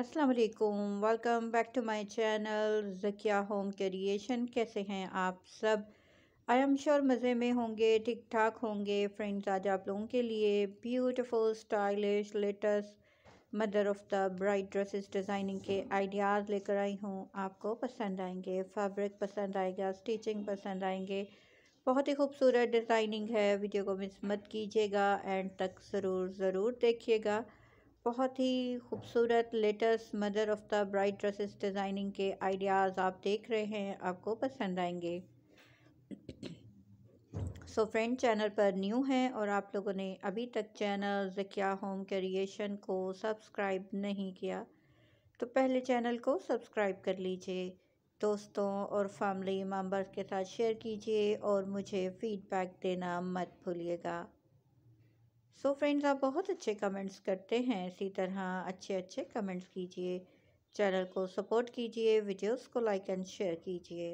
अस्सलाम वालेकुम welcome back to my channel Zakia home creation कैसे हैं आप सब आई एम श्योर मज़े में होंगे ठीक ठाक होंगे फ्रेंड्स आज आप लोगों के लिए beautiful stylish latest mother of the bride dresses designing के आइडियाज़ लेकर आई हूँ आपको पसंद आएंगे फैब्रिक पसंद आएगा स्टिचिंग पसंद आएंगे बहुत ही खूबसूरत डिज़ाइनिंग है वीडियो को मिस मत कीजिएगा एंड तक ज़रूर ज़रूर देखिएगा बहुत ही खूबसूरत latest mother of the bride dresses designing के आइडियाज़ आप देख रहे हैं आपको पसंद आएंगे सो so फ्रेंड चैनल पर न्यू हैं और आप लोगों ने अभी तक चैनल जकिया होम क्रिएशन को सब्सक्राइब नहीं किया तो पहले चैनल को सब्सक्राइब कर लीजिए दोस्तों और फैमिली मेम्बर्स के साथ शेयर कीजिए और मुझे फ़ीडबैक देना मत भूलिएगा सो फ्रेंड्स आप बहुत अच्छे कमेंट्स करते हैं इसी तरह अच्छे अच्छे कमेंट्स कीजिए चैनल को सपोर्ट कीजिए वीडियोस को लाइक एंड शेयर कीजिए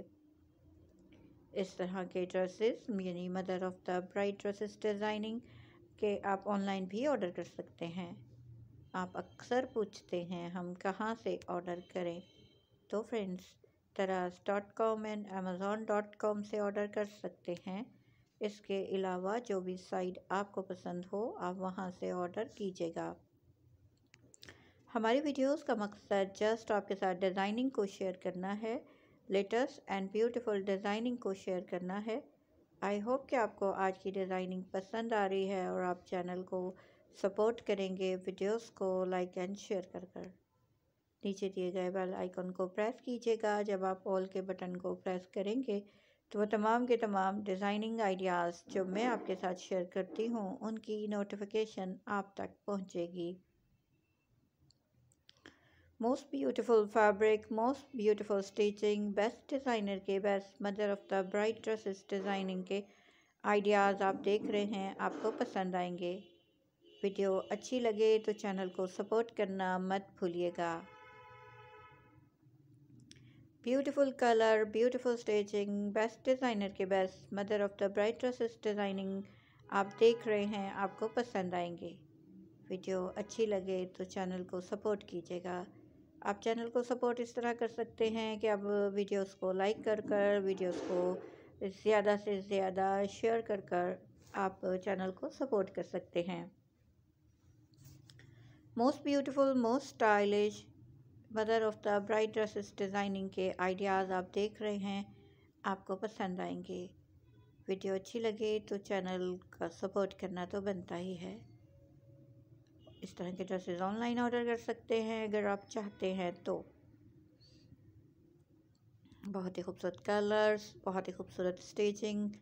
इस तरह के ड्रेसेस यानी mother of the bride dresses designing के आप ऑनलाइन भी ऑर्डर कर सकते हैं आप अक्सर पूछते हैं हम कहाँ से ऑर्डर करें तो फ्रेंड्स तराज dot com and Amazon dot com से ऑर्डर कर सकते हैं इसके अलावा जो भी साइड आपको पसंद हो आप वहाँ से ऑर्डर कीजिएगा हमारी वीडियोस का मकसद जस्ट आपके साथ डिज़ाइनिंग को शेयर करना है लेटेस्ट एंड ब्यूटीफुल डिज़ाइनिंग को शेयर करना है आई होप कि आपको आज की डिज़ाइनिंग पसंद आ रही है और आप चैनल को सपोर्ट करेंगे वीडियोस को लाइक एंड शेयर कर कर नीचे दिए गए बेल आइकन को प्रेस कीजिएगा जब आप ऑल के बटन को प्रेस करेंगे तो वो तमाम के तमाम डिज़ाइनिंग आइडियाज़ जो मैं आपके साथ शेयर करती हूँ उनकी नोटिफिकेशन आप तक पहुँचेगी most beautiful fabric most beautiful stitching best designer के best mother of the bride dresses designing के आइडियाज़ आप देख रहे हैं आपको पसंद आएंगे वीडियो अच्छी लगे तो चैनल को सपोर्ट करना मत भूलिएगा beautiful colour beautiful stitching best designer के best mother of the bride dresses designing आप देख रहे हैं आपको पसंद आएंगे वीडियो अच्छी लगे तो चैनल को सपोर्ट कीजिएगा आप चैनल को सपोर्ट इस तरह कर सकते हैं कि आप वीडियोस को लाइक कर कर वीडियोस को ज़्यादा से ज़्यादा शेयर कर कर आप चैनल को सपोर्ट कर सकते हैं most beautiful most stylish mother of the bride dresses designing के आइडियाज़ आप देख रहे हैं आपको पसंद आएंगे वीडियो अच्छी लगे तो चैनल का सपोर्ट करना तो बनता ही है इस तरह के ड्रेसेस ऑनलाइन ऑर्डर कर सकते हैं अगर आप चाहते हैं तो बहुत ही खूबसूरत कलर्स बहुत ही खूबसूरत स्टिचिंग